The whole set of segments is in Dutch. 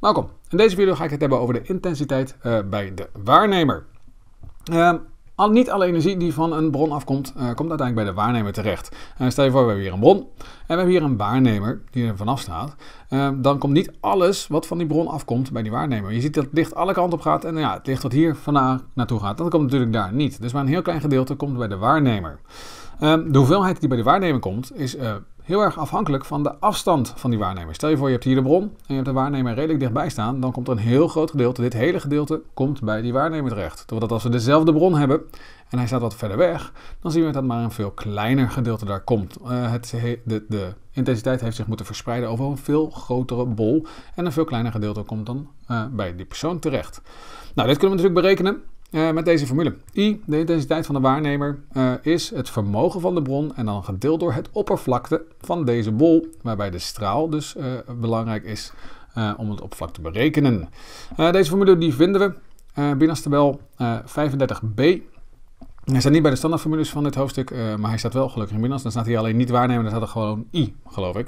Welkom. In deze video ga ik het hebben over de intensiteit eh, bij de waarnemer. Ehm, al, niet alle energie die van een bron afkomt, eh, komt uiteindelijk bij de waarnemer terecht. Eh, stel je voor, we hebben hier een bron en we hebben hier een waarnemer die er vanaf staat. Ehm, dan komt niet alles wat van die bron afkomt bij die waarnemer. Je ziet dat het licht alle kanten op gaat en ja, het licht wat hier vandaan naartoe gaat, dat komt natuurlijk daar niet. Dus maar een heel klein gedeelte komt bij de waarnemer. Ehm, de hoeveelheid die bij de waarnemer komt is heel erg afhankelijk van de afstand van die waarnemer. Stel je voor, je hebt hier de bron en je hebt de waarnemer redelijk dichtbij staan, dan komt een heel groot gedeelte, dit hele gedeelte, komt bij die waarnemer terecht. Terwijl als we dezelfde bron hebben en hij staat wat verder weg, dan zien we dat maar een veel kleiner gedeelte daar komt. Eh, het, de, de, intensiteit heeft zich moeten verspreiden over een veel grotere bol en een veel kleiner gedeelte komt dan eh, bij die persoon terecht. Nou, dit kunnen we natuurlijk berekenen. Eh, met deze formule. I, de intensiteit van de waarnemer, eh, is het vermogen van de bron en dan gedeeld door het oppervlakte van deze bol, waarbij de straal dus eh, belangrijk is om het oppervlak te berekenen. deze formule die vinden we binnen tabel 35b. Hij staat niet bij de standaardformules van dit hoofdstuk, maar hij staat wel gelukkig in binnen. Dan staat hij alleen niet waarnemen, dan staat er gewoon I, geloof ik.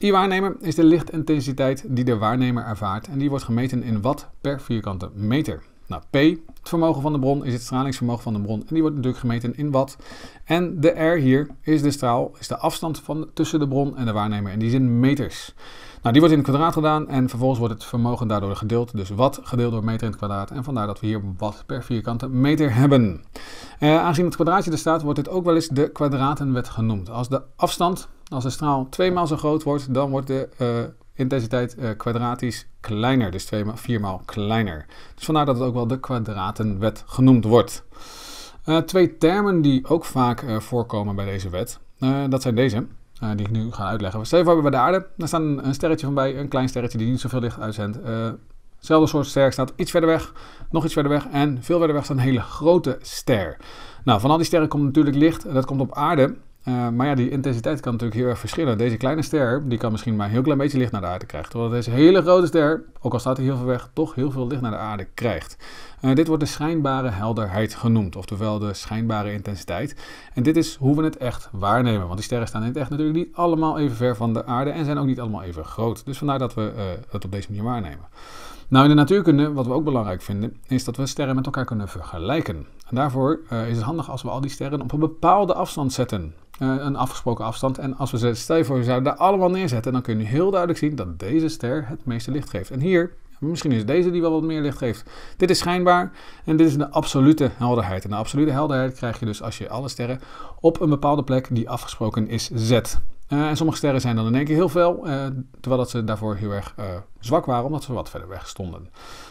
I-waarnemer is de lichtintensiteit die de waarnemer ervaart en die wordt gemeten in watt per vierkante meter. Nou, P, het vermogen van de bron, is het stralingsvermogen van de bron. En die wordt natuurlijk gemeten in watt. En de R hier is de straal, is de afstand van, tussen de bron en de waarnemer. En die is in meters. Nou, die wordt in het kwadraat gedaan en vervolgens wordt het vermogen daardoor gedeeld. Dus watt gedeeld door meter in het kwadraat. En vandaar dat we hier watt per vierkante meter hebben. Eh, aangezien het kwadraatje er staat, wordt dit ook wel eens de kwadratenwet genoemd. Als de afstand, als de straal twee maal zo groot wordt, dan wordt de... Eh, intensiteit eh, kwadratisch kleiner, dus 2 maal kleiner. Dus vandaar dat het ook wel de kwadratenwet genoemd wordt. Eh, twee termen die ook vaak eh, voorkomen bij deze wet, dat zijn deze, die ik nu ga uitleggen. Stel je voor bij de aarde, daar staat een, sterretje van bij, een klein sterretje die niet zoveel licht uitzendt. Hetzelfde soort ster staat iets verder weg, nog iets verder weg en veel verder weg staat een hele grote ster. Nou, van al die sterren komt natuurlijk licht, dat komt op aarde eh, maar ja, die intensiteit kan natuurlijk heel erg verschillen. Deze kleine ster, die kan misschien maar een heel klein beetje licht naar de aarde krijgen. Terwijl deze hele grote ster, ook al staat hij heel ver weg, toch heel veel licht naar de aarde krijgt. Eh, dit wordt de schijnbare helderheid genoemd, oftewel de schijnbare intensiteit. En dit is hoe we het echt waarnemen, want die sterren staan in het echt natuurlijk niet allemaal even ver van de aarde en zijn ook niet allemaal even groot. Dus vandaar dat we eh, het op deze manier waarnemen. Nou, in de natuurkunde, wat we ook belangrijk vinden, is dat we sterren met elkaar kunnen vergelijken. En daarvoor eh, is het handig als we al die sterren op een bepaalde afstand zetten. Eh, een afgesproken afstand. En als we ze, voor, zouden daar allemaal neerzetten, dan kun je heel duidelijk zien dat deze ster het meeste licht geeft. En hier, misschien is deze die wel wat meer licht geeft. Dit is schijnbaar en dit is de absolute helderheid. En de absolute helderheid krijg je dus als je alle sterren op een bepaalde plek die afgesproken is zet. Eh, en sommige sterren zijn dan in één keer heel veel, eh, terwijl dat ze daarvoor heel erg eh, zwak waren, omdat ze wat verder weg stonden.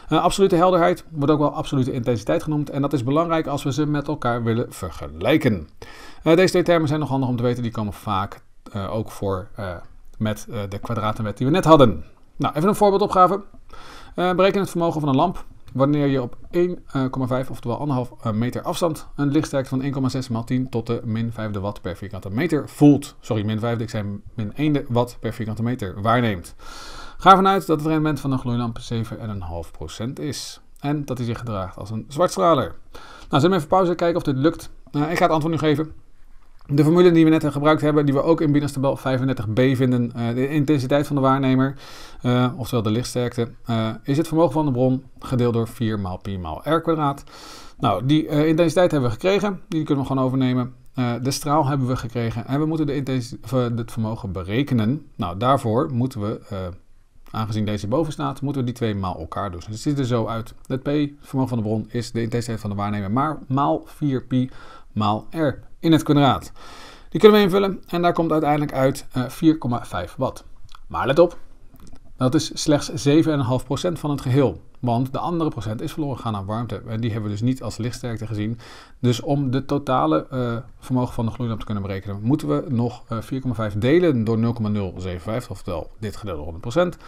absolute helderheid wordt ook wel absolute intensiteit genoemd en dat is belangrijk als we ze met elkaar willen vergelijken. deze twee termen zijn nog handig om te weten, die komen vaak ook voor met de kwadratenwet die we net hadden. Nou, even een voorbeeldopgave. bereken het vermogen van een lamp wanneer je op 1,5 eh, oftewel 1,5 eh, meter afstand een lichtsterkte van 1,6 x 10 tot de min 5 watt per vierkante meter voelt. Sorry, min 5, ik zei min 1 watt per vierkante meter waarneemt. Ga ervan uit dat het rendement van een gloeilamp 7,5% is. En dat hij zich gedraagt als een zwartstraler. Nou, we even pauze kijken of dit lukt. Eh, ik ga het antwoord nu geven. De formule die we net hebben gebruikt hebben, die we ook in tabel 35b vinden, eh, de intensiteit van de waarnemer, uh, oftewel de lichtsterkte, eh, is het vermogen van de bron gedeeld door 4 maal pi maal r kwadraat. Nou, die intensiteit hebben we gekregen, die kunnen we gewoon overnemen. de straal hebben we gekregen en we moeten de het vermogen berekenen. Nou, daarvoor moeten we, aangezien deze boven staat, moeten we die twee maal elkaar doen. Dus het ziet er zo uit. Het p, vermogen van de bron, is de intensiteit van de waarnemer, maar maal 4 pi maal R in het kwadraat. Die kunnen we invullen en daar komt uiteindelijk uit 4,5 eh, watt. Maar let op, dat nou, is slechts 7,5% van het geheel, want de andere procent is verloren gegaan aan warmte. En die hebben we dus niet als lichtsterkte gezien. Dus om de totale eh, vermogen van de gloeilamp te kunnen berekenen, moeten we nog 4,5 eh, delen door 0,075, oftewel dit gedeelte 100%.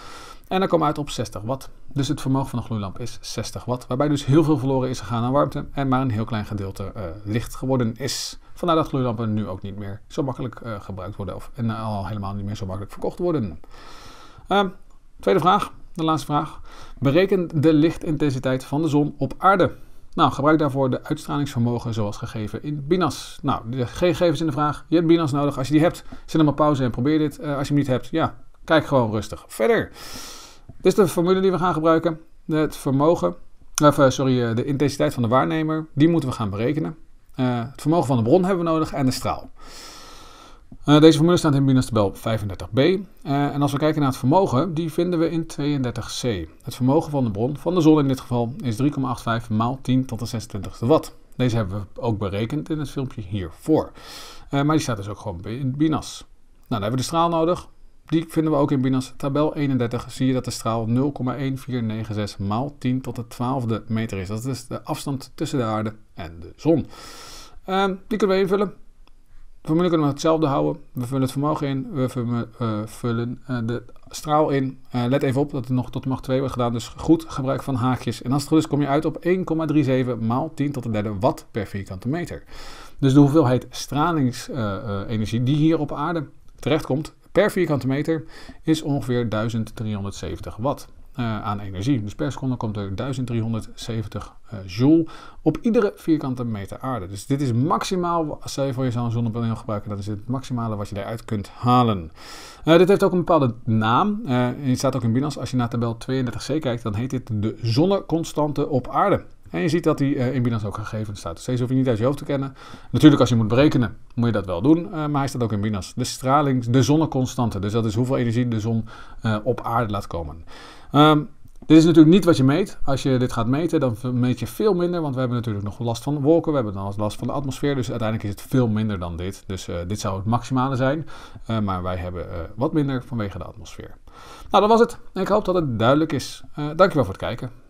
En dan komen we uit op 60 watt. Dus het vermogen van de gloeilamp is 60 watt, waarbij dus heel veel verloren is gegaan aan warmte en maar een heel klein gedeelte eh, licht geworden is. Vandaar dat gloeilampen nu ook niet meer zo makkelijk gebruikt worden of, en al helemaal niet meer zo makkelijk verkocht worden. Ehm, Tweede vraag, de laatste vraag. Bereken de lichtintensiteit van de zon op aarde. Nou, gebruik daarvoor de uitstralingsvermogen zoals gegeven in Binas. Nou, de gegevens in de vraag. Je hebt Binas nodig. Als je die hebt, zet hem maar pauze en probeer dit. Eh, als je hem niet hebt, ja, kijk gewoon rustig verder. Dit is de formule die we gaan gebruiken. Het vermogen, of, eh, sorry, eh, de intensiteit van de waarnemer, die moeten we gaan berekenen. het vermogen van de bron hebben we nodig en de straal. Eh, deze formule staat in Binas tabel 35b. en als we kijken naar het vermogen, die vinden we in 32c. Het vermogen van de bron, van de zon in dit geval, is 3,85 maal 10 tot de 26e watt. Deze hebben we ook berekend in het filmpje hiervoor. Eh, maar die staat dus ook gewoon in Binas. Nou, dan hebben we de straal nodig. Die vinden we ook in Binas tabel 31. Zie je dat de straal 0,1496 maal 10 tot de 12e meter is. Dat is de afstand tussen de aarde en de zon. Eh, die kunnen we invullen. Formule kunnen we hetzelfde houden. We vullen het vermogen in, we eh, vullen, eh, de straal in. Eh, let even op dat het nog tot macht 2 wordt gedaan, dus goed gebruik van haakjes. En als het goed is kom je uit op 1,37 maal 10 tot de derde watt per vierkante meter. Dus de hoeveelheid stralingsenergie die hier op aarde terechtkomt per vierkante meter is ongeveer 1370 watt. Eh, aan energie. Dus per seconde komt er 1370 uh, eh, joule op iedere vierkante meter aarde. Dus dit is maximaal, als je voor je zo'n zonnepaneel gebruiken, dat is het maximale wat je daaruit kunt halen. Eh, dit heeft ook een bepaalde naam. en het staat ook in Binance. Als je naar tabel 32c kijkt, dan heet dit de zonneconstante op aarde. En je ziet dat die eh, in Binance ook gegeven staat. Dus deze hoef je niet uit je hoofd te kennen. Natuurlijk, als je moet berekenen, moet je dat wel doen. Eh, maar hij staat ook in Binance. De straling, de zonneconstante. Dus dat is hoeveel energie de zon eh, op aarde laat komen. Ehm, dit is natuurlijk niet wat je meet. Als je dit gaat meten, dan meet je veel minder. Want we hebben natuurlijk nog last van wolken. We hebben dan last van de atmosfeer. Dus uiteindelijk is het veel minder dan dit. Dus dit zou het maximale zijn. maar wij hebben wat minder vanwege de atmosfeer. Nou, dat was het. Ik hoop dat het duidelijk is. dankjewel voor het kijken.